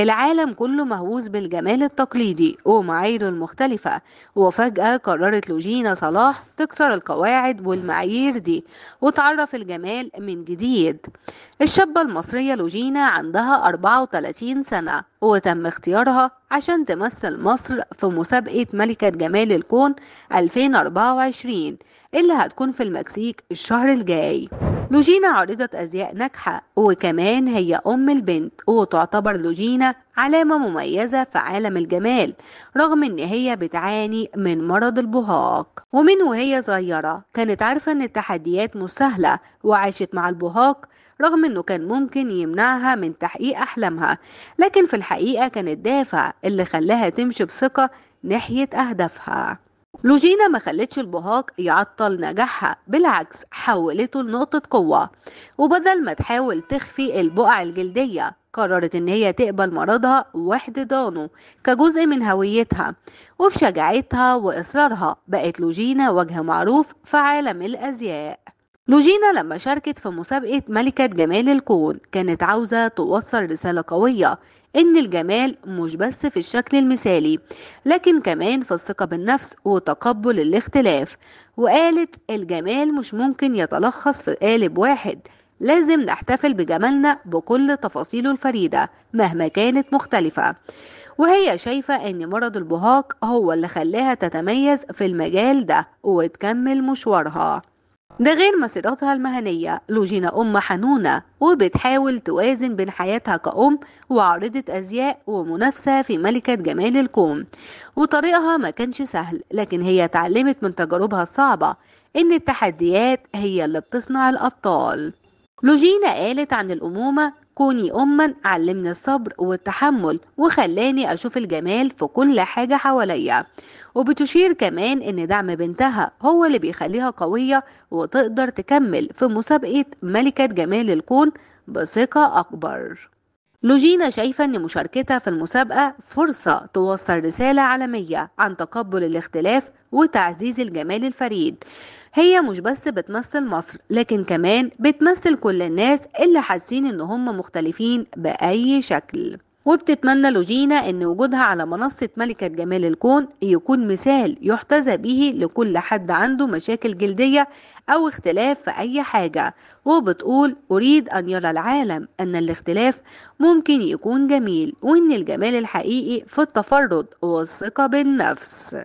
العالم كله مهووس بالجمال التقليدي ومعاييره المختلفة وفجأة قررت لوجينا صلاح تكسر القواعد والمعايير دي وتعرف الجمال من جديد الشابة المصرية لوجينا عندها 34 سنة وتم اختيارها عشان تمثل مصر في مسابقة ملكة جمال الكون 2024 اللي هتكون في المكسيك الشهر الجاي لوجينا عارضة أزياء ناجحة وكمان هي أم البنت وتعتبر لوجينا علامة مميزة في عالم الجمال رغم إن هي بتعاني من مرض البهاق ومن وهي صغيرة كانت عارفة إن التحديات مش سهلة وعاشت مع البهاق رغم إنه كان ممكن يمنعها من تحقيق أحلامها لكن في الحقيقة كان الدافع اللي خلاها تمشي بثقة ناحية أهدافها لوجينا ما خلتش البهاق يعطل نجاحها بالعكس حولته لنقطة قوة وبدل ما تحاول تخفي البقع الجلدية قررت ان هي تقبل مرضها واحتضانه كجزء من هويتها وبشجاعتها واصرارها بقت لوجينا وجه معروف في عالم الازياء لوجينا لما شاركت في مسابقة ملكة جمال الكون كانت عاوزة توصل رسالة قوية إن الجمال مش بس في الشكل المثالي لكن كمان في الثقة بالنفس وتقبل الاختلاف وقالت الجمال مش ممكن يتلخص في قالب واحد لازم نحتفل بجمالنا بكل تفاصيله الفريدة مهما كانت مختلفة وهي شايفة أن مرض البهاق هو اللي خلاها تتميز في المجال ده وتكمل مشوارها ده غير مسيرتها المهنية لوجينا أم حنونة وبتحاول توازن بين حياتها كأم وعارضة أزياء ومنافسة في ملكة جمال الكون وطريقها ما كانش سهل لكن هي اتعلمت من تجاربها الصعبة إن التحديات هي اللي بتصنع الأبطال لوجينا قالت عن الأمومة كوني أما علمني الصبر والتحمل وخلاني أشوف الجمال في كل حاجة حواليا وبتشير كمان إن دعم بنتها هو اللي بيخليها قوية وتقدر تكمل في مسابقة ملكة جمال الكون بثقة أكبر لوجينا شايفة أن مشاركتها في المسابقة فرصة توصل رسالة عالمية عن تقبل الاختلاف وتعزيز الجمال الفريد هي مش بس بتمثل مصر لكن كمان بتمثل كل الناس اللي حاسين ان هم مختلفين بأي شكل وبتتمنى لوجينا ان وجودها على منصة ملكة جمال الكون يكون مثال يحتذى به لكل حد عنده مشاكل جلدية او اختلاف في اي حاجة وبتقول اريد ان يرى العالم ان الاختلاف ممكن يكون جميل وان الجمال الحقيقي في التفرد والثقة بالنفس